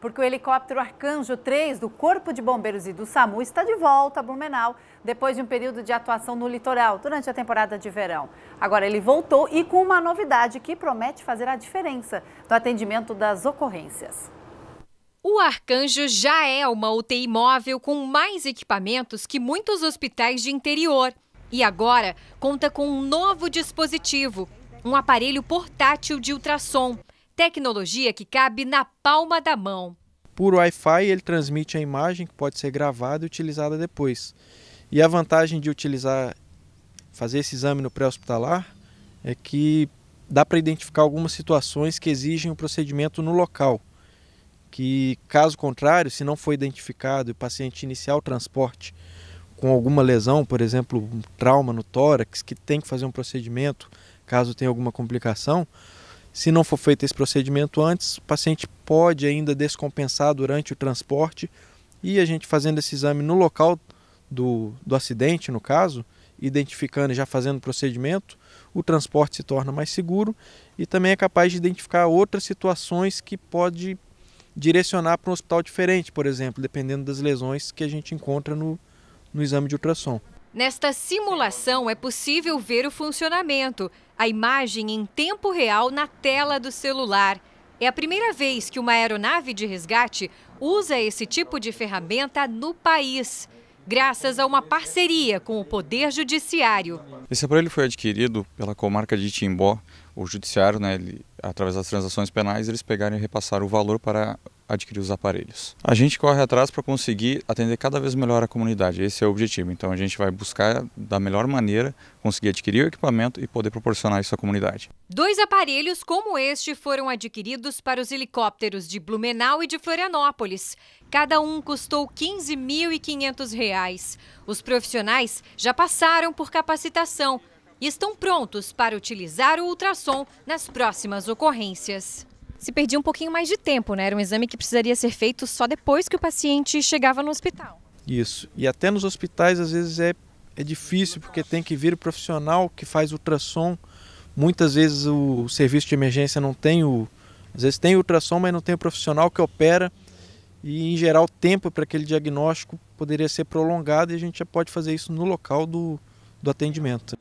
porque o helicóptero Arcanjo 3 do Corpo de Bombeiros e do SAMU está de volta a Blumenau depois de um período de atuação no litoral durante a temporada de verão. Agora ele voltou e com uma novidade que promete fazer a diferença no atendimento das ocorrências. O Arcanjo já é uma UTI móvel com mais equipamentos que muitos hospitais de interior. E agora conta com um novo dispositivo, um aparelho portátil de ultrassom tecnologia que cabe na palma da mão. Por Wi-Fi, ele transmite a imagem que pode ser gravada e utilizada depois. E a vantagem de utilizar, fazer esse exame no pré-hospitalar é que dá para identificar algumas situações que exigem o um procedimento no local. Que, caso contrário, se não for identificado e o paciente iniciar o transporte com alguma lesão, por exemplo, um trauma no tórax, que tem que fazer um procedimento caso tenha alguma complicação, se não for feito esse procedimento antes, o paciente pode ainda descompensar durante o transporte e a gente fazendo esse exame no local do, do acidente, no caso, identificando e já fazendo o procedimento, o transporte se torna mais seguro e também é capaz de identificar outras situações que pode direcionar para um hospital diferente, por exemplo, dependendo das lesões que a gente encontra no, no exame de ultrassom. Nesta simulação é possível ver o funcionamento, a imagem em tempo real na tela do celular. É a primeira vez que uma aeronave de resgate usa esse tipo de ferramenta no país, graças a uma parceria com o Poder Judiciário. Esse aparelho foi adquirido pela comarca de Timbó. O Judiciário, né, ele, através das transações penais, eles pegaram e repassaram o valor para adquirir os aparelhos. A gente corre atrás para conseguir atender cada vez melhor a comunidade, esse é o objetivo. Então a gente vai buscar da melhor maneira conseguir adquirir o equipamento e poder proporcionar isso à comunidade. Dois aparelhos como este foram adquiridos para os helicópteros de Blumenau e de Florianópolis. Cada um custou R$ 15.500. Os profissionais já passaram por capacitação e estão prontos para utilizar o ultrassom nas próximas ocorrências se perdia um pouquinho mais de tempo, né? Era um exame que precisaria ser feito só depois que o paciente chegava no hospital. Isso. E até nos hospitais, às vezes, é, é difícil, porque tem que vir o profissional que faz ultrassom. Muitas vezes o serviço de emergência não tem o. Às vezes tem ultrassom, mas não tem o profissional que opera. E, em geral, o tempo para aquele diagnóstico poderia ser prolongado e a gente já pode fazer isso no local do, do atendimento.